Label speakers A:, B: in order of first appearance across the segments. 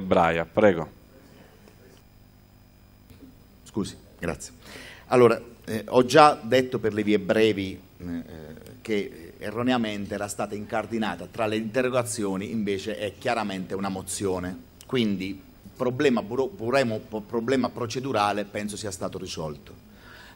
A: Braia, prego. Scusi, grazie. Allora, eh, ho già detto per le vie brevi eh, che erroneamente era stata incardinata tra le interrogazioni, invece è chiaramente una mozione. Quindi problema, problema, problema procedurale penso sia stato risolto.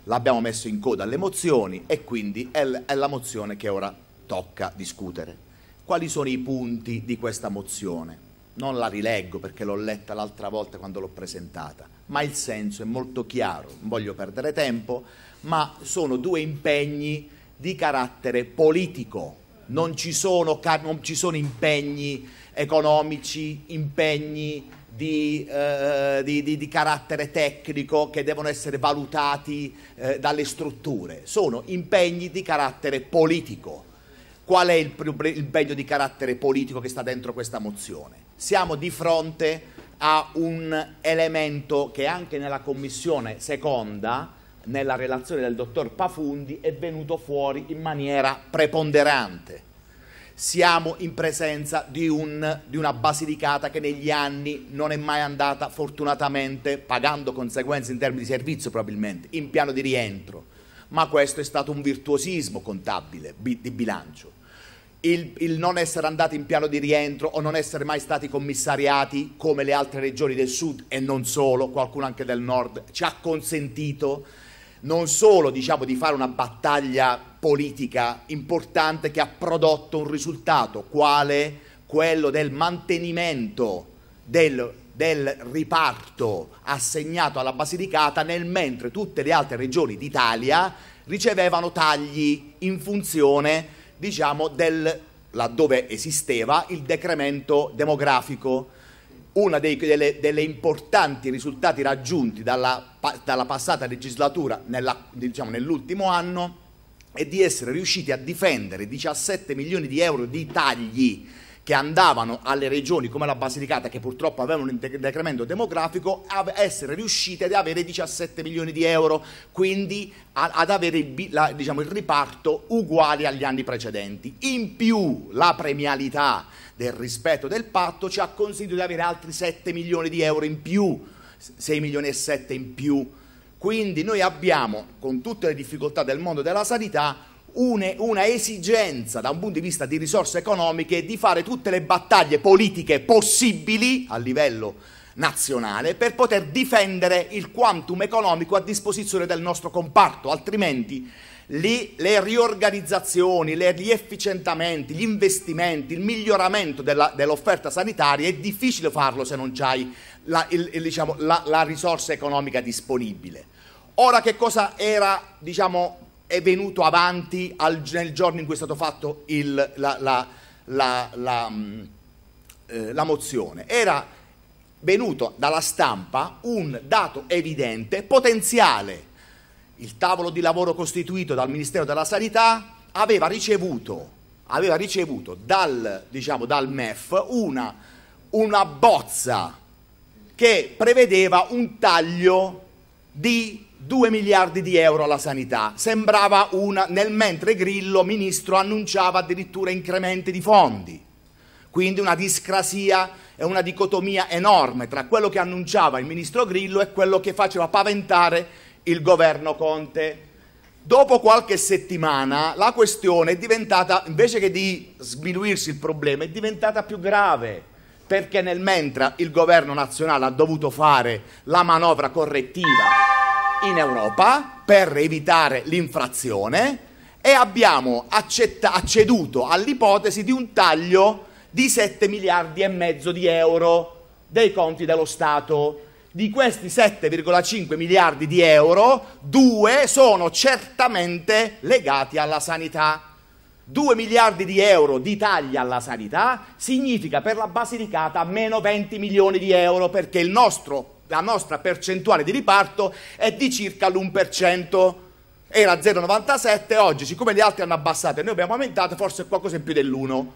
A: L'abbiamo messo in coda alle mozioni e quindi è, è la mozione che ora tocca discutere. Quali sono i punti di questa mozione? non la rileggo perché l'ho letta l'altra volta quando l'ho presentata, ma il senso è molto chiaro, non voglio perdere tempo, ma sono due impegni di carattere politico, non ci sono, non ci sono impegni economici, impegni di, eh, di, di, di, carattere tecnico che devono essere valutati eh, dalle strutture, sono impegni di carattere politico. Qual è il, il impegno di carattere politico che sta dentro questa mozione? Siamo di fronte a un elemento che anche nella commissione seconda, nella relazione del dottor Pafundi, è venuto fuori in maniera preponderante. Siamo in presenza di, un, di una Basilicata che negli anni non è mai andata fortunatamente, pagando conseguenze in termini di servizio probabilmente, in piano di rientro, ma questo è stato un virtuosismo contabile di bilancio il, il, non essere andati in piano di rientro o non essere mai stati commissariati come le altre regioni del sud e non solo, qualcuno anche del nord, ci ha consentito non solo diciamo, di fare una battaglia politica importante che ha prodotto un risultato, quale quello del mantenimento del, del riparto assegnato alla Basilicata, nel mentre tutte le altre regioni d'Italia ricevevano tagli in funzione diciamo, del, laddove esisteva, il decremento demografico. Uno dei delle, delle importanti risultati raggiunti dalla, dalla passata legislatura, diciamo, nell'ultimo anno, è di essere riusciti a difendere 17 milioni di euro di tagli che andavano alle regioni come la Basilicata, che purtroppo avevano un decremento demografico, a essere riuscite ad avere 17 milioni di euro, quindi ad avere il, la, diciamo, il riparto uguale agli anni precedenti. In più la premialità del rispetto del patto ci ha consentito di avere altri 7 milioni di euro in più, 6 milioni e 7 in più. Quindi noi abbiamo, con tutte le difficoltà del mondo della sanità, une, una esigenza da un punto di vista di risorse economiche di fare tutte le battaglie politiche possibili a livello nazionale per poter difendere il quantum economico a disposizione del nostro comparto, altrimenti lì le riorganizzazioni, le, gli efficientamenti, gli investimenti, il miglioramento della, dell'offerta sanitaria è difficile farlo se non hai la, diciamo, la, la, risorsa economica disponibile. Ora che cosa era diciamo, è venuto avanti al, nel giorno in cui è stata fatta la, la, la, mm, eh, la mozione. Era venuto dalla stampa un dato evidente, potenziale. Il tavolo di lavoro costituito dal Ministero della Sanità aveva ricevuto, aveva ricevuto dal, diciamo, dal, MEF una, una bozza che prevedeva un taglio di 2 miliardi di euro alla sanità. Sembrava una, nel mentre Grillo, ministro, annunciava addirittura incrementi di fondi. Quindi una discrasia e una dicotomia enorme tra quello che annunciava il ministro Grillo e quello che faceva paventare il governo Conte. Dopo qualche settimana la questione è diventata, invece che di sminuirsi il problema, è diventata più grave perché nel mentre il governo nazionale ha dovuto fare la manovra correttiva in Europa per evitare l'infrazione e abbiamo accetta- acceduto all'ipotesi di un taglio di 7 miliardi e mezzo di euro dei conti dello Stato. Di questi 7,5 miliardi di euro, due sono certamente legati alla sanità. 2 miliardi di euro di tagli alla sanità significa per la Basilicata meno 20 milioni di euro perché il nostro la nostra percentuale di riparto è di circa l'1%. Era 0,97, oggi siccome gli altri hanno abbassato e noi abbiamo aumentato, forse è qualcosa in più dell'1%.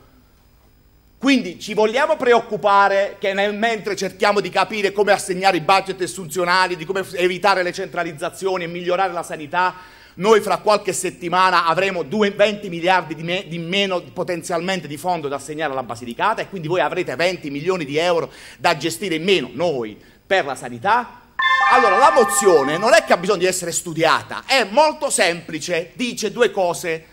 A: Quindi ci vogliamo preoccupare che nel mentre cerchiamo di capire come assegnare i budget assunzionali, di come evitare le centralizzazioni e migliorare la sanità, noi fra qualche settimana avremo 20 miliardi di, me, di meno potenzialmente di fondo da assegnare alla Basilicata e quindi voi avrete 20 milioni di euro da gestire in meno, noi, per la sanità? Allora, la mozione non è che ha bisogno di essere studiata, è molto semplice, dice due cose.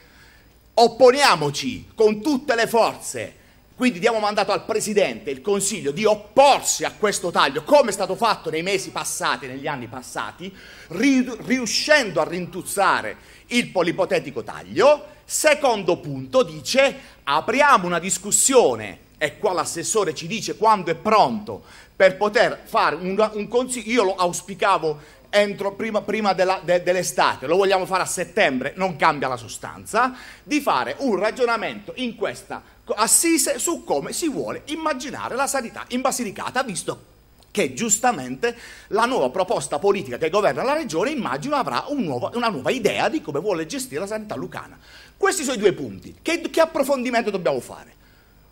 A: Opponiamoci con tutte le forze, quindi diamo mandato al Presidente, il Consiglio, di opporsi a questo taglio, come è stato fatto nei mesi passati, negli anni passati, riuscendo a rintuzzare il polipotetico taglio. Secondo punto dice, apriamo una discussione e qua l'assessore ci dice quando è pronto per poter fare un, un consiglio. Io lo auspicavo entro, prima, prima della, de, dell'estate, lo vogliamo fare a settembre, non cambia la sostanza, di fare un ragionamento in questa assise su come si vuole immaginare la sanità in Basilicata, visto che giustamente la nuova proposta politica che governa la regione immagino avrà un nuovo, una nuova idea di come vuole gestire la sanità lucana. Questi sono i due punti. che, che approfondimento dobbiamo fare?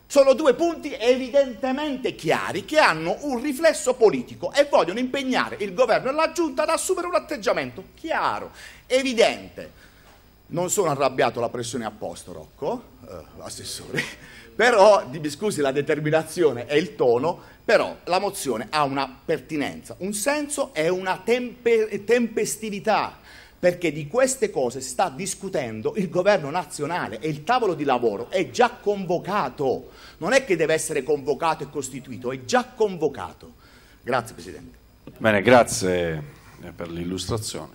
A: Sono due punti evidentemente chiari che hanno un riflesso politico e vogliono impegnare il governo e la giunta ad assumere un atteggiamento chiaro, evidente. Non sono arrabbiato la pressione a posto, Rocco, eh, assessore, però, mi scusi la determinazione e il tono, però la mozione ha una pertinenza, un senso e una tempe tempestività perché di queste cose sta discutendo il governo nazionale e il tavolo di lavoro è già convocato, non è che deve essere convocato e costituito, è già convocato. Grazie Presidente. Bene, grazie per l'illustrazione.